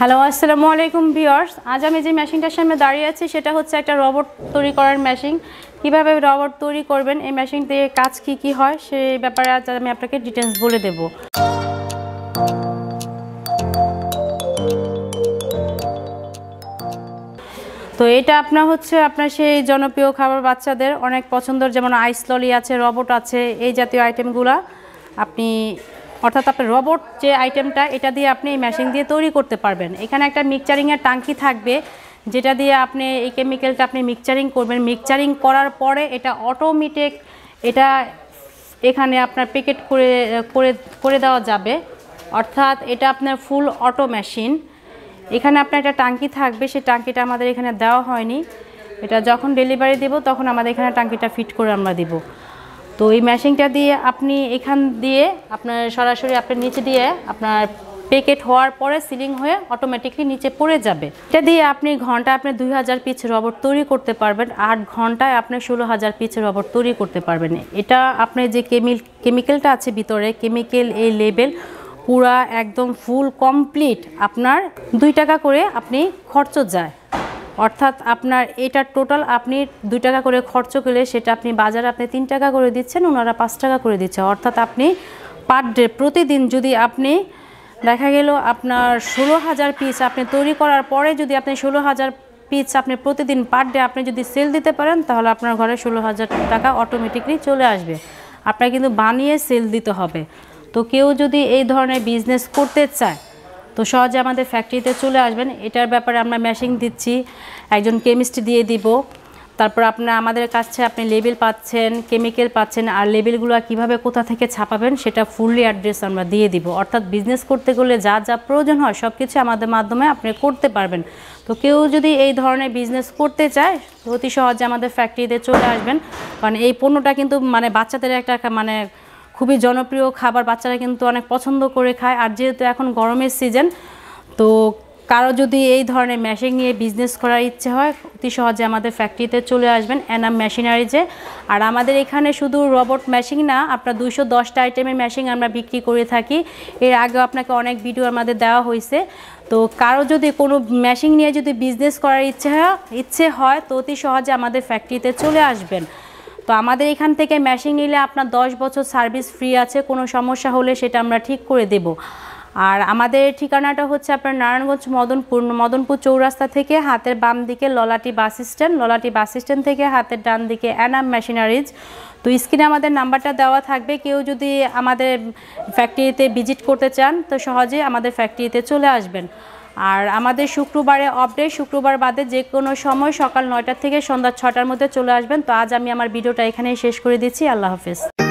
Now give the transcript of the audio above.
hello আসসালামু আলাইকুম viewers আজ আমি যে মেশিনটার সামনে দাঁড়িয়ে আছি সেটা হচ্ছে একটা রবট তৈরি করার মেশিন কিভাবে রবট তৈরি করবেন এই মেশিন দিয়ে কাজ কি কি হয় সেই ব্যাপারে আজ আমি আপনাকে ডিটেলস বলে দেব তো এটা আপনার হচ্ছে আপনার সেই জনপ্রিয় খাবার বাচ্চাদের অনেক পছন্দের যেমন আইস ললি আছে রবট আছে এই জাতীয় আইটেমগুলা আপনি অর্থাৎ আপনার রোবট যে আইটেমটা এটা দিয়ে আপনি এই মেশিন দিয়ে তৈরি করতে পারবেন এখানে একটা মিক্সচারিংয়ের টাঙ্কি থাকবে যেটা দিয়ে আপনি এই কেমিক্যালটা আপনি মিক্সচারিং করবেন মিক্সচারিং করার পরে এটা অটোমেটিক এটা এখানে আপনার প্যাকেট করে করে করে দেওয়া যাবে অর্থাৎ এটা আপনার ফুল অটো মেশিন এখানে আপনার একটা টাঙ্কি থাকবে সেই টাঙ্কিটা আমাদের এখানে দেওয়া হয়নি এটা যখন ডেলিভারি দেব তখন আমাদের এখানে টাঙ্কিটা ফিট করে আমরা দেবো তো এই ম্যাশিংটা দিয়ে আপনি এখান দিয়ে আপনার সরাসরি আপনার নিচে দিয়ে আপনার প্যাকেট হওয়ার পরে সিলিং হয়ে অটোমেটিকলি নিচে পড়ে যাবে এটা দিয়ে আপনি ঘন্টায় আপনি দুই হাজার পিচ রবট তৈরি করতে পারবেন আট ঘন্টায় আপনি ষোলো হাজার পিচ রবট তৈরি করতে পারবেন এটা আপনার যে কেমিল কেমিক্যালটা আছে ভিতরে কেমিক্যাল এই লেবেল পুরা একদম ফুল কমপ্লিট আপনার দুই টাকা করে আপনি খরচ যায় অর্থাৎ আপনার এটা টোটাল আপনি দুই টাকা করে খরচ করলে সেটা আপনি বাজারে আপনি তিন টাকা করে দিচ্ছেন ওনারা পাঁচ টাকা করে দিচ্ছে অর্থাৎ আপনি পার ডে প্রতিদিন যদি আপনি দেখা গেল আপনার ষোলো হাজার পিস আপনি তৈরি করার পরে যদি আপনি ষোলো হাজার পিস আপনি প্রতিদিন পার ডে আপনি যদি সেল দিতে পারেন তাহলে আপনার ঘরে ষোলো হাজার টাকা অটোমেটিকলি চলে আসবে আপনার কিন্তু বানিয়ে সেল দিতে হবে তো কেউ যদি এই ধরনের বিজনেস করতে চায় তো সহজে আমাদের ফ্যাক্টরিতে চলে আসবেন এটার ব্যাপারে আমরা ম্যাশিং দিচ্ছি একজন কেমিস্ট দিয়ে দিব তারপর আপনার আমাদের কাছে আপনি লেবেল পাচ্ছেন কেমিক্যাল পাচ্ছেন আর লেবেলগুলো কিভাবে কোথা থেকে ছাপাবেন সেটা ফুললি অ্যাড্রেস আমরা দিয়ে দিব অর্থাৎ বিজনেস করতে গেলে যা যা প্রয়োজন হয় সব কিছু আমাদের মাধ্যমে আপনি করতে পারবেন তো কেউ যদি এই ধরনের বিজনেস করতে চায় অতি সহজে আমাদের ফ্যাক্টরিতে চলে আসবেন কারণ এই পণ্যটা কিন্তু মানে বাচ্চাদের একটা মানে খুবই জনপ্রিয় খাবার বাচ্চারা কিন্তু অনেক পছন্দ করে খায় আর যেহেতু এখন গরমের সিজন তো কারো যদি এই ধরনের মেশিন নিয়ে বিজনেস করার ইচ্ছে হয় অতি সহজে আমাদের ফ্যাক্টরিতে চলে আসবেন এনাম মেশিনারিজে আর আমাদের এখানে শুধু রবট মেশিন না আপনার দুশো দশটা আইটেমের মেশিন আমরা বিক্রি করে থাকি এর আগেও আপনাকে অনেক ভিডিও আমাদের দেওয়া হয়েছে তো কারো যদি কোনো মেশিন নিয়ে যদি বিজনেস করার ইচ্ছে হয় ইচ্ছে হয় তো অতি সহজে আমাদের ফ্যাক্টরিতে চলে আসবেন তো আমাদের এখান থেকে মেশিন নিলে আপনার 10 বছর সার্ভিস ফ্রি আছে কোনো সমস্যা হলে সেটা আমরা ঠিক করে দেব আর আমাদের ঠিকানাটা হচ্ছে আপনার নারায়ণগঞ্জ মদনপুর মদনপুর চৌরাস্তা থেকে হাতের বাম দিকে ললাটি বাস স্ট্যান্ড ললাটি বাস স্ট্যান্ড থেকে হাতের ডান দিকে অ্যানাম মেশিনারিজ তো স্ক্রিনে আমাদের নাম্বারটা দেওয়া থাকবে কেউ যদি আমাদের ফ্যাক্টরিতে ভিজিট করতে চান তো সহজে আমাদের ফ্যাক্টরিতে চলে আসবেন আর আমাদের শুক্রবারে অপডেট শুক্রবার বাদে যে কোনো সময় সকাল নয়টা থেকে সন্ধ্যা ছটার মধ্যে চলে আসবেন তো আজ আমি আমার ভিডিওটা এখানেই শেষ করে দিচ্ছি আল্লাহ হাফিজ